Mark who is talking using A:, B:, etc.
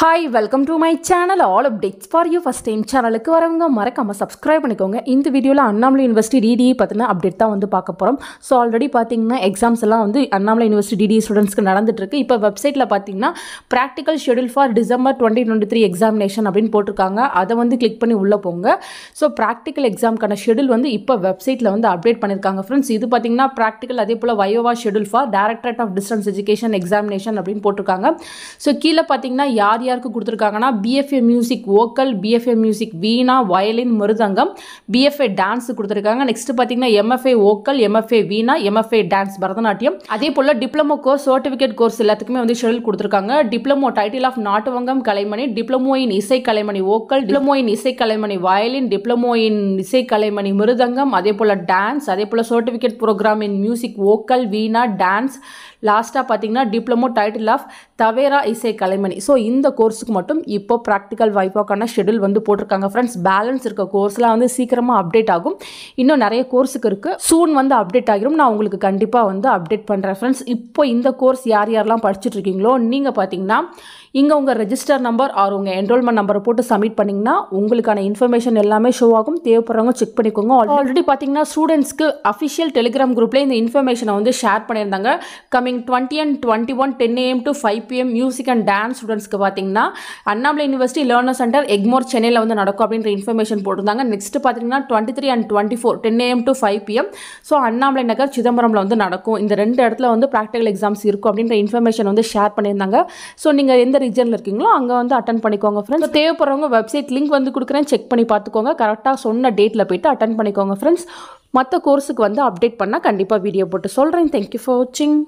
A: hi welcome to my channel all updates for you first time சேனலுக்கு வரவங்க மறக்காமல் subscribe பண்ணிக்கோங்க இந்த வீடியோவில் அண்ணாமலை யூனிவர்சிட்டி டிடி பார்த்தீங்கன்னா அப்டேட் தான் வந்து பார்க்க போகிறோம் ஸோ ஆல்ரெடி பார்த்தீங்கன்னா எக்ஸாம்ஸ் எல்லாம் வந்து அண்ணாமலை யூனிவர்சிட்டி டிடி ஸ்டூடெண்ட்ஸ்க்கு e நடந்துட்டுருக்கு இப்போ வெப்சைட்டில் பார்த்தீங்கன்னா practical schedule for December twenty twenty three examination அப்படின்னு போட்டிருக்காங்க அதை வந்து கிளிக் பண்ணி உள்ளே போங்க ஸோ ப்ராக்டிக்கல் எக்ஸாமுக்கான ஷெடியூல் வந்து இப்போ வெப்சைட்டில் வந்து அப்டேட் பண்ணியிருக்காங்க ஃப்ரெண்ட்ஸ் இது பார்த்தீங்கன்னா ப்ராக்டிக்கல் அதே போல் viva schedule for directorate of distance education examination அப்படின்னு போட்டிருக்காங்க ஸோ கீழே பார்த்தீங்கன்னா யார் யாருக்கு கொடுத்துருக்காங்கன்னா BFA music vocal BFA music veena violin mridangam BFA dance கொடுத்துருக்காங்க நெக்ஸ்ட் பார்த்தீங்கன்னா MFA vocal MFA veena MFA dance Bharatanatyam அதே போல் டிப்ளமோ கோர்ஸ் சர்டிஃபிகேட் கோர்ஸ் எல்லாத்துக்குமே வந்து ஷெடியூல் கொடுத்துருக்காங்க diploma title of Nattuvangam Kalaimani diploma in Isai Kalaimani ஓக்கல் diploma in Isai Kalaimani violin diploma in Isai Kalaimani மிருதங்கம் அதே போல் டான்ஸ் அதே போல் certificate program in music vocal veena dance லாஸ்ட்டாக பார்த்தீங்கன்னா டிப்ளமோ டைட்டில் ஆஃப் தவேரா இசை கலைமணி ஸோ இந்த கோர்ஸுக்கு மட்டும் இப்போ ப்ராக்டிக்கல் வாய்ப்பாக்கான ஷெடியூல் வந்து போட்டிருக்காங்க ஃப்ரெண்ட்ஸ் பேலன்ஸ் இருக்க கோர்ஸ்லாம் வந்து சீக்கிரமாக அப்டேட் ஆகும் இன்னும் நிறைய கோர்ஸுக்கு இருக்குது சூன் வந்து அப்டேட் ஆகிரும் நான் உங்களுக்கு கண்டிப்பாக வந்து அப்டேட் பண்ணுறேன் ஃப்ரெண்ட்ஸ் இப்போ இந்த கோர்ஸ் யார் யாரெல்லாம் படிச்சுட்ருக்கீங்களோ நீங்கள் பார்த்தீங்கன்னா இங்கே உங்கள் ரெஜிஸ்டர் நம்பர் ஆர் உங்கள் என்ரோல்மெண்ட் நம்பரை போட்டு சப்மிட் பண்ணிங்கன்னா உங்களுக்கான இன்ஃபர்மேஷன் எல்லாமே ஷோ ஆகும் தேவைப்படுறவங்க செக் பண்ணிக்கோங்க ஆல்ரெடி பார்த்தீங்கன்னா ஸ்டூடெண்ட்ஸ்க்கு அஃபிஷியல் டெலிகிராம் குரூப்பில் இந்த இன்ஃபர்மேஷனை வந்து ஷேர் பண்ணியிருந்தாங்க coming twenty and twenty one ten AM to five PM music and dance ஸ்டூடெண்ட்ஸ்க்கு பார்த்தீங்கன்னா பார்த்தீங்கன்னா Annamalai university learner centre Egmore சென்னையில் வந்து நடக்கும் அப்படின்ற இன்ஃபர்மேஷன் போட்டிருந்தாங்க நெக்ஸ்ட் பார்த்தீங்கன்னா twenty three and twenty four ten AM to five PM so Annamalai Nagar சிதம்பரம்ல வந்து நடக்கும் இந்த ரெண்டு இடத்துல வந்து ப்ராக்டிகல் எக்ஸாம்ஸ் இருக்கும் அப்படின்ற இன்ஃபர்மேஷன் வந்து ஷேர் பண்ணியிருந்தாங்க ஸோ நீங்கள் எந்த ரீஜனில் இருக்கீங்களோ அங்கே வந்து அட்டன் பண்ணிக்கோங்க ஃப்ரெண்ட்ஸ் தேவைப்படுறவங்க வெப்சைட் லிங்க் வந்து கொடுக்குறேன் செக் பண்ணி பார்த்துக்கோங்க கரெக்டாக சொன்ன டேட்டில் போயிட்டு அட்டன் பண்ணிக்கோங்க ஃப்ரெண்ட்ஸ் மற்ற கோர்ஸுக்கு வந்து அப்டேட் பண்ணால் கண்டிப்பாக வீடியோ போட்டு சொல்கிறேன் தேங்க்யூ ஃபார் வாட்சிங்